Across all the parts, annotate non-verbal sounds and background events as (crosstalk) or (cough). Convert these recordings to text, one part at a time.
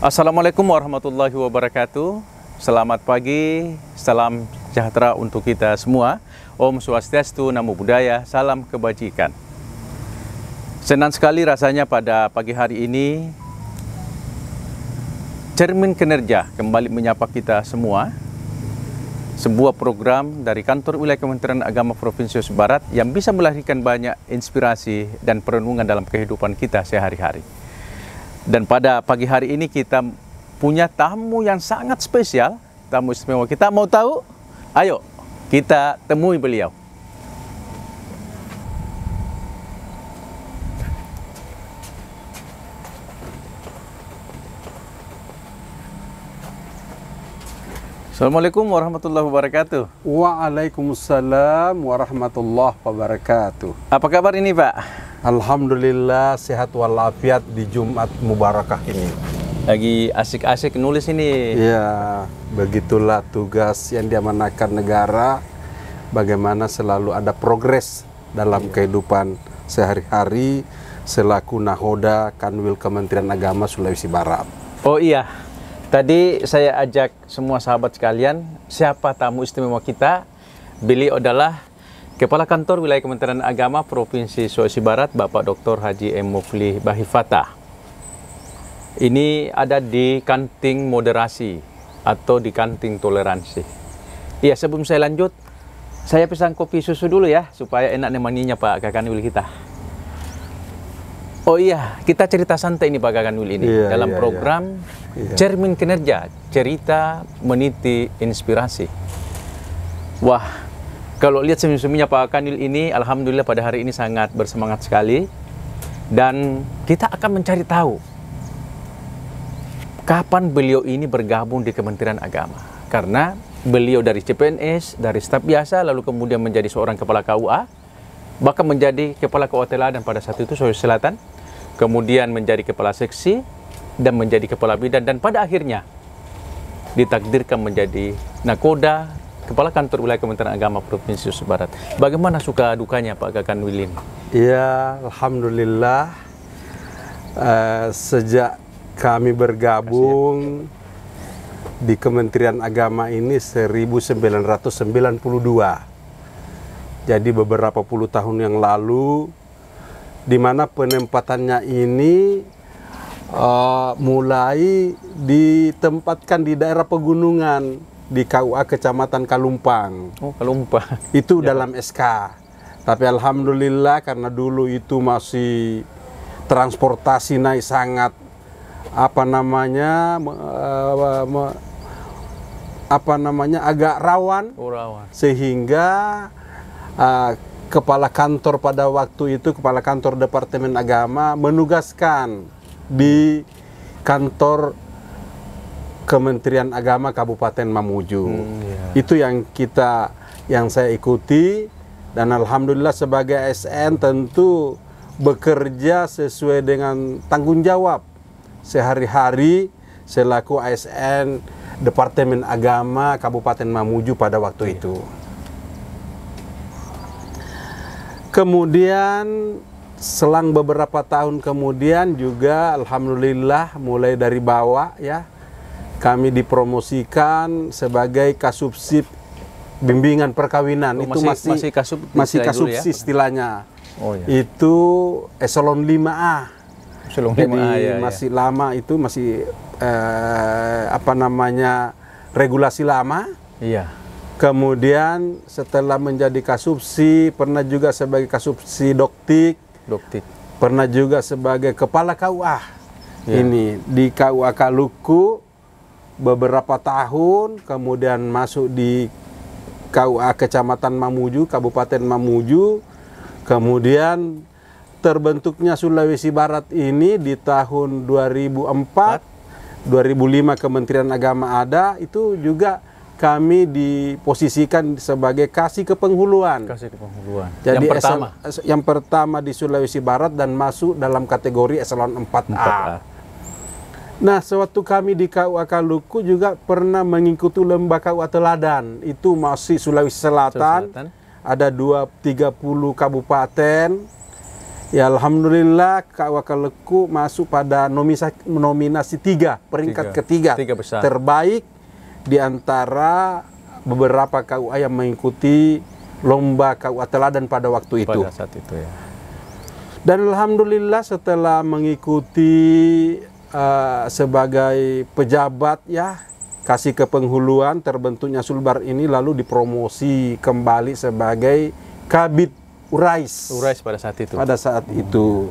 Assalamualaikum warahmatullahi wabarakatuh. Selamat pagi, salam sejahtera untuk kita semua. Om Swastiastu, Namo Buddhaya, salam kebajikan. Senang sekali rasanya pada pagi hari ini Cermin Kinerja kembali menyapa kita semua. Sebuah program dari Kantor Wilayah Kementerian Agama Provinsi Barat yang bisa melahirkan banyak inspirasi dan perenungan dalam kehidupan kita sehari-hari. Dan pada pagi hari ini kita punya tamu yang sangat spesial, tamu istimewa kita. Mau tahu? Ayo, kita temui beliau. Assalamualaikum warahmatullahi wabarakatuh. Waalaikumsalam warahmatullahi wabarakatuh. Apa kabar ini, Pak? Alhamdulillah sehat walafiat di Jumat Mubarakah ini. Lagi asik-asik nulis ini. Ya begitulah tugas yang diamanakan negara. Bagaimana selalu ada progres dalam ya. kehidupan sehari-hari selaku nahoda Kanwil Kementerian Agama Sulawesi Barat. Oh iya, tadi saya ajak semua sahabat sekalian, siapa tamu istimewa kita? Beliau adalah Kepala Kantor Wilayah Kementerian Agama Provinsi Sulawesi Barat, Bapak Dr. Haji M. Mufli Bahifata. Ini ada di kanting moderasi atau di kanting toleransi. Iya. sebelum saya lanjut, saya pesan kopi susu dulu ya, supaya enak nemaninya Pak Kakanwil kita. Oh iya, kita cerita santai ini Pak Gaganwil ini iya, dalam iya, program iya. iya. Cermin Kinerja, cerita meniti inspirasi. Wah, kalau lihat senyum Pak Kanil ini, Alhamdulillah pada hari ini sangat bersemangat sekali. Dan kita akan mencari tahu kapan beliau ini bergabung di Kementerian Agama. Karena beliau dari CPNS, dari staf biasa, lalu kemudian menjadi seorang kepala KUA, bahkan menjadi kepala KUA dan pada saat itu Sulawesi Selatan, kemudian menjadi kepala seksi, dan menjadi kepala bidan, dan pada akhirnya ditakdirkan menjadi nakoda Kepala Kantor Wilayah Kementerian Agama Provinsi Sumatera Barat. Bagaimana suka dukanya Pak Kakan Wilin? Ya, Alhamdulillah uh, sejak kami bergabung di Kementerian Agama ini 1992. Jadi beberapa puluh tahun yang lalu di mana penempatannya ini uh, mulai ditempatkan di daerah pegunungan di KUA Kecamatan Kalumpang. Oh, Kalumpang. Itu ya. dalam SK. Tapi alhamdulillah karena dulu itu masih transportasi naik sangat apa namanya eh, apa namanya agak rawan, oh, rawan. sehingga uh, kepala kantor pada waktu itu kepala kantor departemen agama menugaskan di kantor Kementerian Agama Kabupaten Mamuju. Hmm, yeah. Itu yang kita yang saya ikuti dan alhamdulillah sebagai ASN tentu bekerja sesuai dengan tanggung jawab sehari-hari selaku ASN Departemen Agama Kabupaten Mamuju pada waktu yeah. itu. Kemudian selang beberapa tahun kemudian juga alhamdulillah mulai dari bawah ya kami dipromosikan sebagai kasubsip bimbingan perkawinan oh, itu masih masih kasub masih kasubsi ya? istilahnya. Oh, iya. Itu eselon 5A. Eselon lima a ya, masih ya. lama itu masih eh, apa namanya regulasi lama. Iya. Kemudian setelah menjadi kasubsi pernah juga sebagai kasubsi doktik. Doktik. Pernah juga sebagai kepala KUA. Ya. Ini di KUA Kaluku beberapa tahun kemudian masuk di KUA Kecamatan Mamuju, Kabupaten Mamuju. Kemudian terbentuknya Sulawesi Barat ini di tahun 2004, 2005 Kementerian Agama ada, itu juga kami diposisikan sebagai kasih kepenghuluan. Kasih kepenghuluan. Jadi yang pertama, yang pertama di Sulawesi Barat dan masuk dalam kategori eselon 4A. 4A. Nah, sewaktu kami di KUA Kaluku juga pernah mengikuti lomba KUA Teladan. Itu masih Sulawesi Selatan. Sulawesi Selatan. Ada puluh kabupaten. Ya alhamdulillah KUA Kaluku masuk pada nominasi, nominasi tiga, peringkat tiga. ketiga. Tiga besar. Terbaik di antara beberapa KUA yang mengikuti lomba KUA Teladan pada waktu pada itu. Pada saat itu ya. Dan alhamdulillah setelah mengikuti Eh, sebagai pejabat ya kasih ke penghuluan terbentuknya Sulbar ini lalu dipromosi kembali sebagai Kabit Urais. Urais pada saat itu. Pada saat hmm. itu.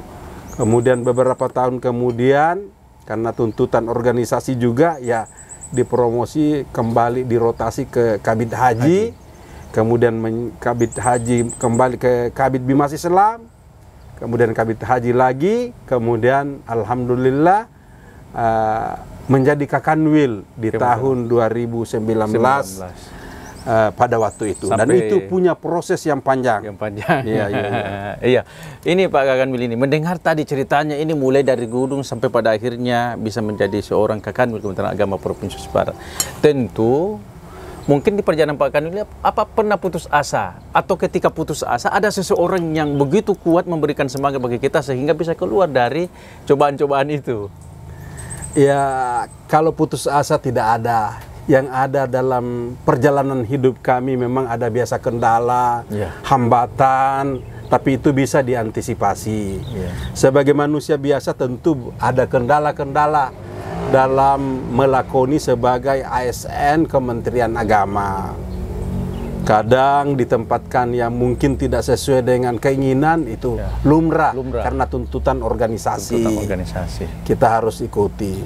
Kemudian beberapa tahun kemudian karena tuntutan organisasi juga ya dipromosi kembali dirotasi ke Kabit Haji, Haji. kemudian Kabit Haji kembali ke Kabit Bimas Islam, kemudian Kabit Haji lagi, kemudian alhamdulillah uh, menjadi kakanwil di tahun 2019 Uh, eh, pada waktu itu Sampai dan itu punya proses yang panjang. Yang panjang. Iya, iya. Iya. (laughs) iya. Ini Pak Kakanwil ini mendengar tadi ceritanya ini mulai dari gunung sampai pada akhirnya bisa menjadi seorang Kakanwil Kementerian Agama Provinsi Sumatera Barat. Tentu mungkin di perjalanan Pak Kanwil apa pernah putus asa atau ketika putus asa ada seseorang yang begitu kuat memberikan semangat bagi kita sehingga bisa keluar dari cobaan-cobaan itu Ya, kalau putus asa tidak ada. Yang ada dalam perjalanan hidup kami memang ada biasa kendala, yeah. hambatan, tapi itu bisa diantisipasi. Yeah. Sebagai manusia biasa tentu ada kendala-kendala dalam melakoni sebagai ASN Kementerian Agama kadang ditempatkan yang mungkin tidak sesuai dengan keinginan itu ya. lumrah, lumrah karena tuntutan organisasi. tuntutan organisasi kita harus ikuti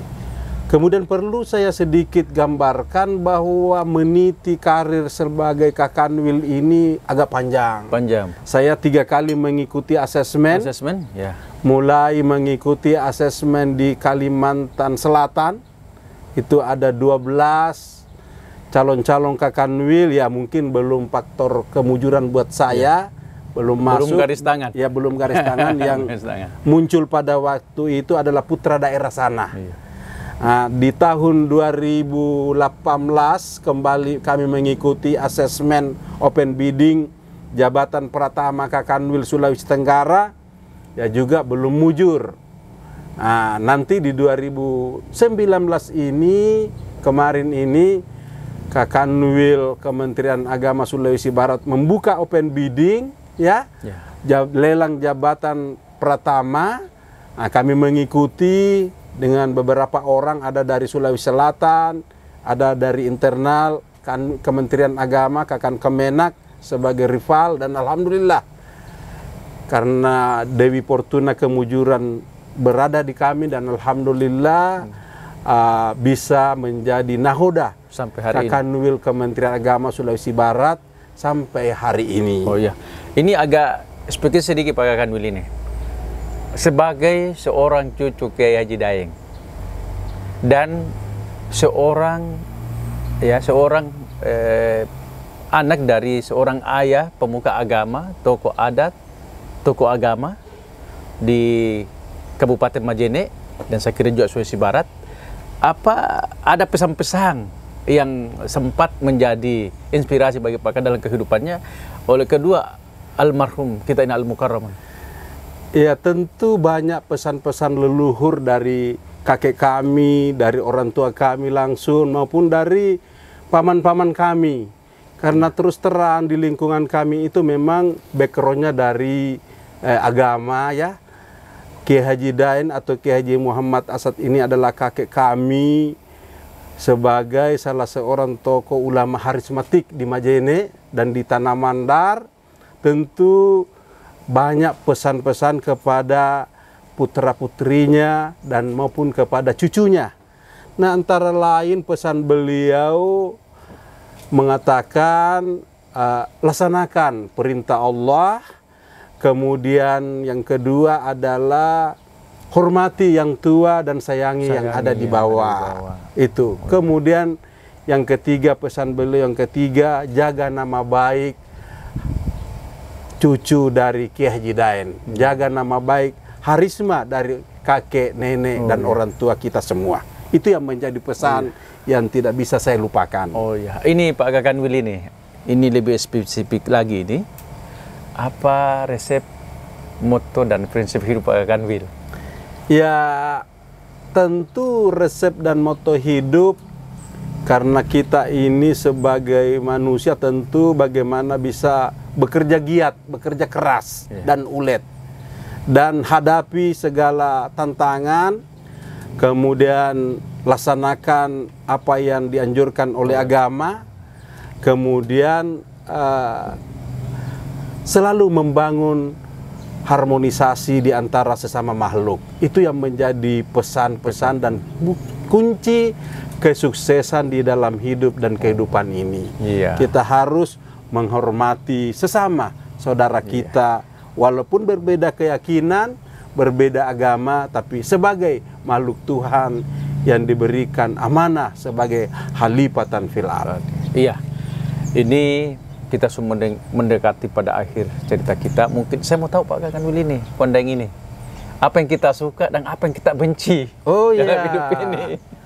kemudian perlu saya sedikit gambarkan bahwa meniti karir sebagai kakanwil ini agak panjang panjang saya tiga kali mengikuti asesmen asesmen ya mulai mengikuti asesmen di Kalimantan Selatan itu ada 12 calon-calon Kakanwil ya mungkin belum faktor kemujuran buat saya, ya. belum, belum masuk. garis tangan. Ya belum garis tangan (laughs) yang garis tangan. muncul pada waktu itu adalah putra daerah sana. Ya. Nah, di tahun 2018 kembali kami mengikuti asesmen open bidding jabatan Pratama Kakanwil Sulawesi Tenggara ya juga belum mujur. Nah, nanti di 2019 ini kemarin ini Kakanwil Kementerian Agama Sulawesi Barat membuka open bidding ya, ya. lelang jabatan pertama nah, kami mengikuti dengan beberapa orang ada dari Sulawesi Selatan ada dari internal kan Kementerian Agama Kakan Kemenak sebagai rival dan alhamdulillah karena Dewi Fortuna kemujuran berada di kami dan alhamdulillah hmm. uh, bisa menjadi nahoda sampai hari Kakanwil ini. Kementerian Agama Sulawesi Barat sampai hari ini. Oh iya. Ini agak seperti sedikit Pak Kakanwil ini. Sebagai seorang cucu Kiai Haji Daeng dan seorang ya seorang eh, anak dari seorang ayah pemuka agama, toko adat, toko agama di Kabupaten Majene dan saya kira juga Sulawesi Barat apa ada pesan-pesan yang sempat menjadi inspirasi bagi Pak dalam kehidupannya oleh kedua almarhum kita ini Al Mukarram? Ya tentu banyak pesan-pesan leluhur dari kakek kami, dari orang tua kami langsung maupun dari paman-paman kami. Karena terus terang di lingkungan kami itu memang backgroundnya dari eh, agama ya. Kiai Haji Dain atau Kiai Haji Muhammad Asad ini adalah kakek kami, sebagai salah seorang tokoh ulama harismatik di Majene dan di Tanah Mandar tentu banyak pesan-pesan kepada putra-putrinya dan maupun kepada cucunya. Nah, antara lain pesan beliau mengatakan uh, laksanakan perintah Allah. Kemudian yang kedua adalah hormati yang tua dan sayangi, sayangi yang ada di bawah. Ada di bawah. Itu. Oh, Kemudian yang ketiga pesan beliau yang ketiga jaga nama baik cucu dari Kiai Haji Daen. Hmm. Jaga nama baik harisma dari kakek, nenek oh, dan iya. orang tua kita semua. Itu yang menjadi pesan oh, iya. yang tidak bisa saya lupakan. Oh ya, Ini Pak Gagan Willy nih. Ini lebih spesifik lagi ini. Apa resep moto dan prinsip hidup Pak Gagan Willy? Ya, tentu resep dan moto hidup karena kita ini sebagai manusia tentu bagaimana bisa bekerja giat, bekerja keras yeah. dan ulet dan hadapi segala tantangan kemudian laksanakan apa yang dianjurkan oleh iya. agama kemudian uh, selalu membangun harmonisasi di antara sesama makhluk. Itu yang menjadi pesan-pesan dan kunci kesuksesan di dalam hidup dan kehidupan ini. Iya. Kita harus menghormati sesama saudara iya. kita, iya. walaupun berbeda keyakinan, berbeda agama, tapi sebagai makhluk Tuhan yang diberikan amanah sebagai halipatan fil Iya. Ini kita semua mendekati pada akhir cerita kita. Mungkin saya mau tahu Pak Gagan Willy nih, kondeng ini. Apa yang kita suka dan apa yang kita benci oh, iya. dalam hidup ini.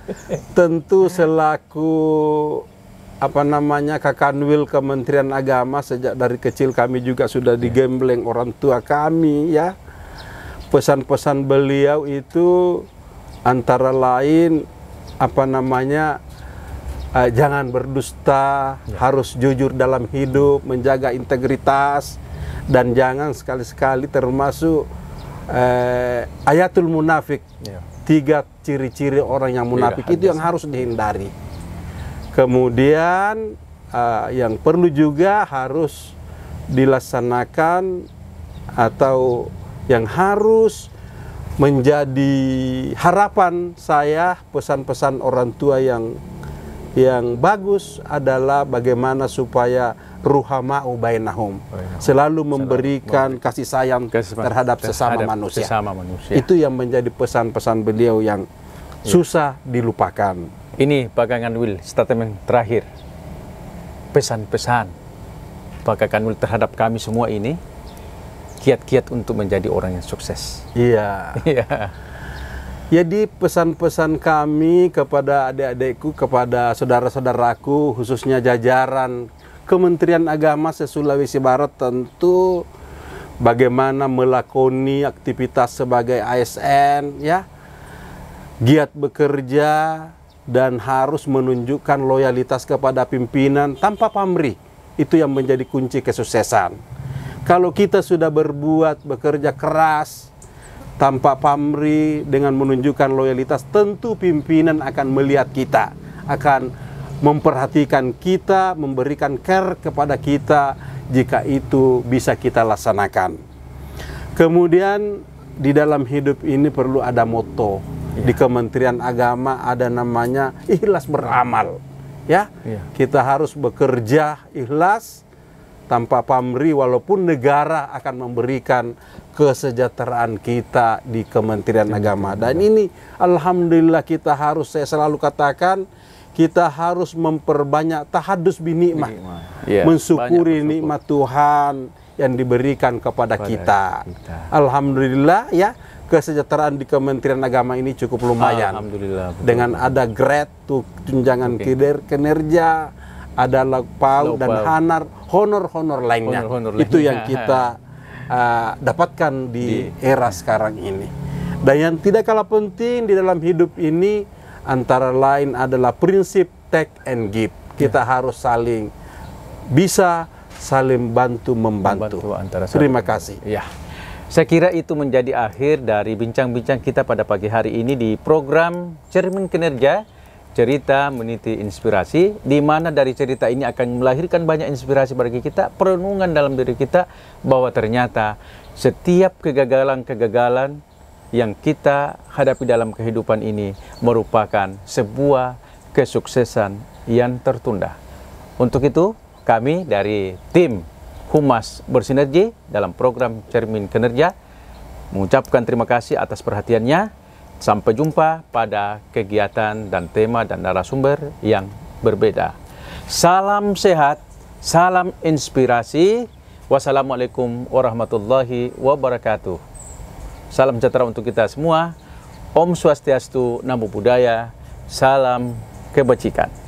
(laughs) Tentu selaku apa namanya Kakanwil Kementerian Agama sejak dari kecil kami juga sudah digembleng orang tua kami ya. Pesan-pesan beliau itu antara lain apa namanya uh, jangan berdusta, ya. harus jujur dalam hidup, menjaga integritas, dan jangan sekali-sekali termasuk uh, ayatul munafik. Ya. Tiga ciri-ciri orang yang munafik ya, itu yang harus dihindari. Kemudian uh, yang perlu juga harus dilaksanakan atau yang harus menjadi harapan saya pesan-pesan orang tua yang yang bagus adalah bagaimana supaya ruhama'u bainahum selalu memberikan kasih sayang terhadap sesama manusia. Itu yang menjadi pesan-pesan beliau yang iya. susah dilupakan. Ini Bagangan Will statement terakhir. Pesan-pesan Bagangan Will terhadap kami semua ini kiat-kiat untuk menjadi orang yang sukses. Iya. (laughs) Iya. Jadi pesan-pesan kami kepada adik-adikku, kepada saudara-saudaraku, khususnya jajaran Kementerian Agama sulawesi Barat tentu bagaimana melakoni aktivitas sebagai ASN ya. Giat bekerja dan harus menunjukkan loyalitas kepada pimpinan tanpa pamrih. Itu yang menjadi kunci kesuksesan. Kalau kita sudah berbuat bekerja keras, tanpa pamri dengan menunjukkan loyalitas tentu pimpinan akan melihat kita akan memperhatikan kita memberikan care kepada kita jika itu bisa kita laksanakan kemudian di dalam hidup ini perlu ada moto ya. di Kementerian Agama ada namanya ikhlas beramal ya, ya. kita harus bekerja ikhlas tanpa pamri walaupun negara akan memberikan kesejahteraan kita di Kementerian Agama. Dan ini alhamdulillah kita harus saya selalu katakan kita harus memperbanyak tahadus binikmah. Ya, mensyukuri nikmat Tuhan yang diberikan kepada, kepada kita. kita. Alhamdulillah ya kesejahteraan di Kementerian Agama ini cukup lumayan. Alhamdulillah. Dengan ada grade tuh tunjangan okay. kinerja, ada pau dan hanar honor-honor lainnya. Honor -honor Itu yang kita (laughs) uh, dapatkan di, di era sekarang ini. Dan yang tidak kalah penting di dalam hidup ini antara lain adalah prinsip take and give. Kita yeah. harus saling bisa saling bantu membantu. membantu antara Terima kasih. Ya. Saya kira itu menjadi akhir dari bincang-bincang kita pada pagi hari ini di program Cermin Kinerja cerita meniti inspirasi di mana dari cerita ini akan melahirkan banyak inspirasi bagi kita perenungan dalam diri kita bahwa ternyata setiap kegagalan-kegagalan yang kita hadapi dalam kehidupan ini merupakan sebuah kesuksesan yang tertunda. Untuk itu kami dari tim Humas bersinergi dalam program Cermin Kinerja mengucapkan terima kasih atas perhatiannya. Sampai jumpa pada kegiatan dan tema dan narasumber yang berbeda. Salam sehat, salam inspirasi. Wassalamualaikum warahmatullahi wabarakatuh. Salam sejahtera untuk kita semua. Om Swastiastu, Namo Buddhaya, salam kebajikan.